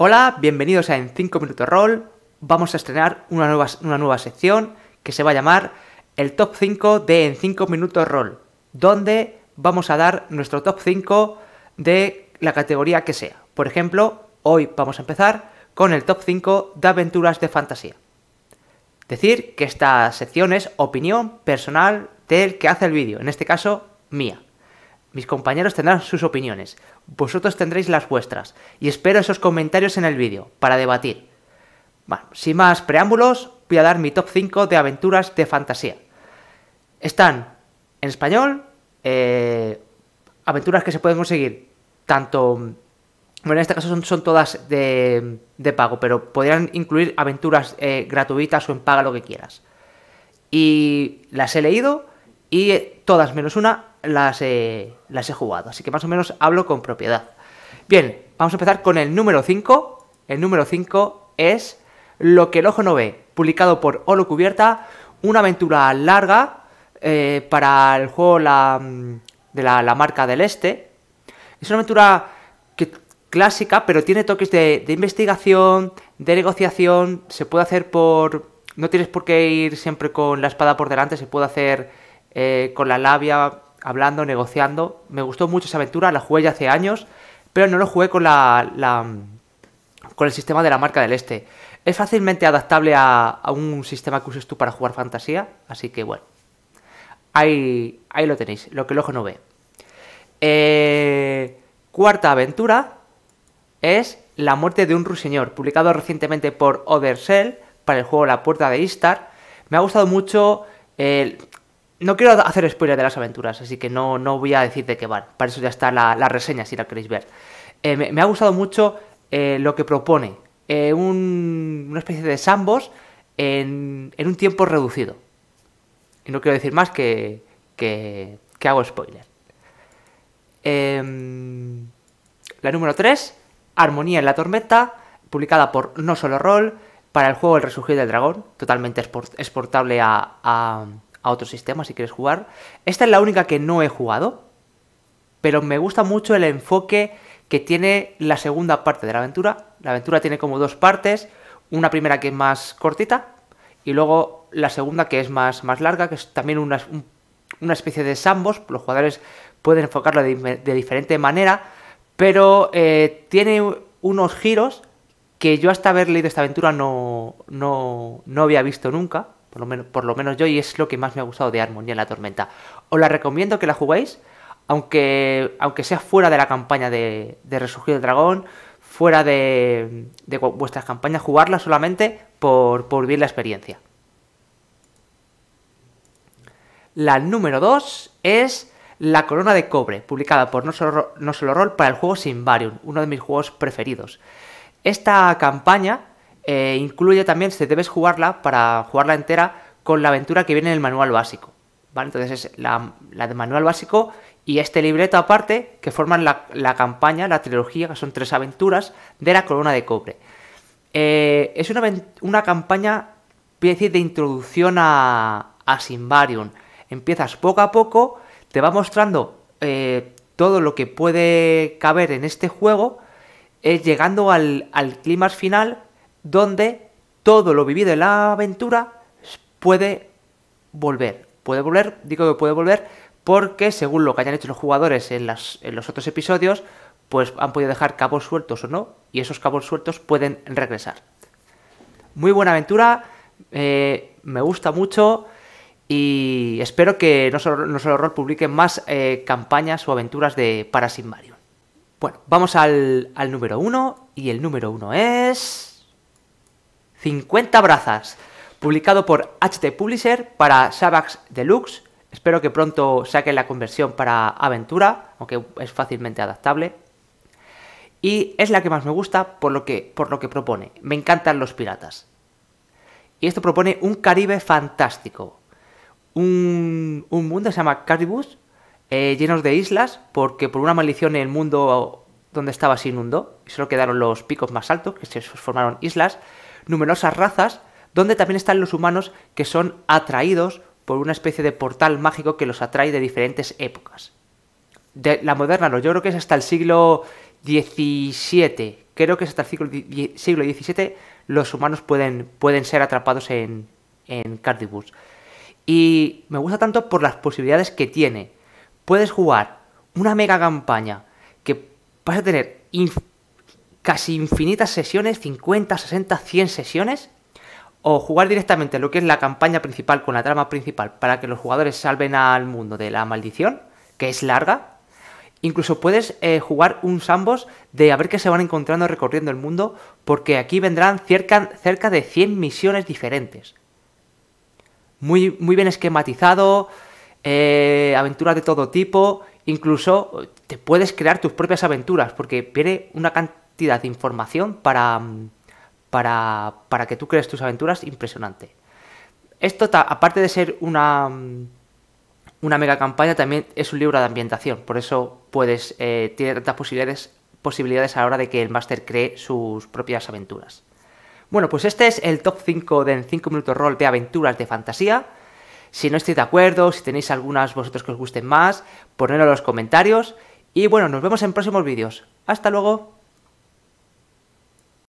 Hola, bienvenidos a En 5 Minutos Roll. Vamos a estrenar una nueva, una nueva sección que se va a llamar el Top 5 de En 5 Minutos Roll, donde vamos a dar nuestro Top 5 de la categoría que sea. Por ejemplo, hoy vamos a empezar con el Top 5 de aventuras de fantasía. Decir que esta sección es opinión personal del que hace el vídeo, en este caso mía. Mis compañeros tendrán sus opiniones, vosotros tendréis las vuestras, y espero esos comentarios en el vídeo, para debatir. Bueno, sin más preámbulos, voy a dar mi top 5 de aventuras de fantasía. Están en español, eh, aventuras que se pueden conseguir tanto... Bueno, en este caso son, todas de, pago, pero podrían incluir aventuras eh, gratuitas o en paga lo que quieras. Y las he leído y eh, todas menos una las, las he jugado. Así que más o menos hablo con propiedad. Bien, vamos a empezar con el número 5. El número 5 es Lo que el ojo no ve, publicado por Olo Cubierta. Una aventura larga eh, para el juego mm, de la, marca del Este. Es una aventura que, clásica, pero tiene toques de, investigación, de negociación. Se puede hacer por... No tienes por qué ir siempre con la espada por delante, se puede hacer eh, con la labia, hablando, negociando. Me gustó mucho esa aventura, la jugué ya hace años, pero no lo jugué con la, con el sistema de la marca del este. Es fácilmente adaptable a, un sistema que uses tú para jugar fantasía, así que bueno. Ahí, ahí lo tenéis, lo que el ojo no ve. Eh, cuarta aventura es La muerte de un ruiseñor, publicado recientemente por Othersell para el juego La Puerta de Istar. Me ha gustado mucho el... No quiero hacer spoiler de las aventuras, así que no, no voy a decir de qué van. Para eso ya está la, reseña, si la queréis ver. Eh, me, ha gustado mucho eh, lo que propone. Eh, una especie de sambos en, en, un tiempo reducido. Y no quiero decir más que, que, hago spoiler. Em, la número 3, Armonía en la Tormenta, publicada por No Solo Roll, para el juego El Resurgir del Dragón, totalmente exportable a a otro sistema si quieres jugar. Esta es la única que no he jugado, pero me gusta mucho el enfoque que tiene la segunda parte de la aventura. La aventura tiene como dos partes, una primera que es más cortita y luego la segunda que es más, más larga, que es también una, especie de sambos, los jugadores pueden enfocarlo de, diferente manera, pero eh, tiene unos giros que yo hasta haber leído esta aventura no, no había visto nunca. Por lo, menos, yo, y es lo que más me ha gustado de Armonía en la Tormenta. Os la recomiendo que la juguéis, aunque, aunque sea fuera de la campaña de, Resurgir el Dragón, fuera de, vuestras campañas, jugarla solamente por, por vivir la experiencia. La número 2 es La Corona de Cobre, publicada por no solo, no solo Roll para el juego Simbarium, uno de mis juegos preferidos. Esta campaña eh, incluye también, si debes jugarla, para jugarla entera, con la aventura que viene en el manual básico. Entonces es la, de manual básico y este libreto aparte que forman la, campaña, la trilogía, que son tres aventuras de la corona de cobre. Eh, es una, una campaña, voy de introducción a, a Simbarium. Empiezas poco a poco, te va mostrando eh, todo lo que puede caber en este juego, llegando al, al clímax final donde todo lo vivido en la aventura puede volver. Puede volver, digo que puede volver, porque según lo que hayan hecho los jugadores en, los otros episodios, pues han podido dejar cabos sueltos o no, y esos cabos sueltos pueden regresar. Muy buena aventura, eh, me gusta mucho y espero que No Solo, Horror publique más eh, campañas o aventuras de Parasim Mario. Bueno, vamos al número uno, y el número uno es... 50 brazas, publicado por HT Publisher para Shabax Deluxe. Espero que pronto saquen la conversión para Aventura, aunque es fácilmente adaptable. Y es la que más me gusta por lo que, por lo que propone. Me encantan los piratas. Y esto propone un Caribe fantástico. Un, un mundo se llama Caribus, eh, llenos de islas, porque por una maldición el mundo donde estaba se inundó y solo quedaron los picos más altos, que se formaron islas numerosas razas, donde también están los humanos que son atraídos por una especie de portal mágico que los atrae de diferentes épocas. De la moderna no, yo creo que es hasta el siglo XVII, creo que es hasta el siglo, XVII los humanos pueden, pueden ser atrapados en, en Cardibus. Y me gusta tanto por las posibilidades que tiene. Puedes jugar una mega campaña que vas a tener casi infinitas sesiones, 50, 60, 100 sesiones, o jugar directamente lo que es la campaña principal con la trama principal para que los jugadores salven al mundo de la maldición, que es larga. Incluso puedes eh, jugar un Sambos de a ver qué se van encontrando recorriendo el mundo, porque aquí vendrán cerca, de 100 misiones diferentes. Muy, muy bien esquematizado, eh, aventuras de todo tipo, incluso te puedes crear tus propias aventuras, porque viene una cantidad de información para, para, que tú crees tus aventuras impresionante. Esto, aparte de ser una, una mega campaña, también es un libro de ambientación, por eso puedes, eh, tiene tantas posibilidades, posibilidades a la hora de que el máster cree sus propias aventuras. Bueno, pues este es el top 5 de 5 minutos rol de aventuras de fantasía. Si no estáis de acuerdo, si tenéis algunas vosotros que os gusten más, ponedlo en los comentarios. Y bueno, nos vemos en próximos vídeos. Hasta luego.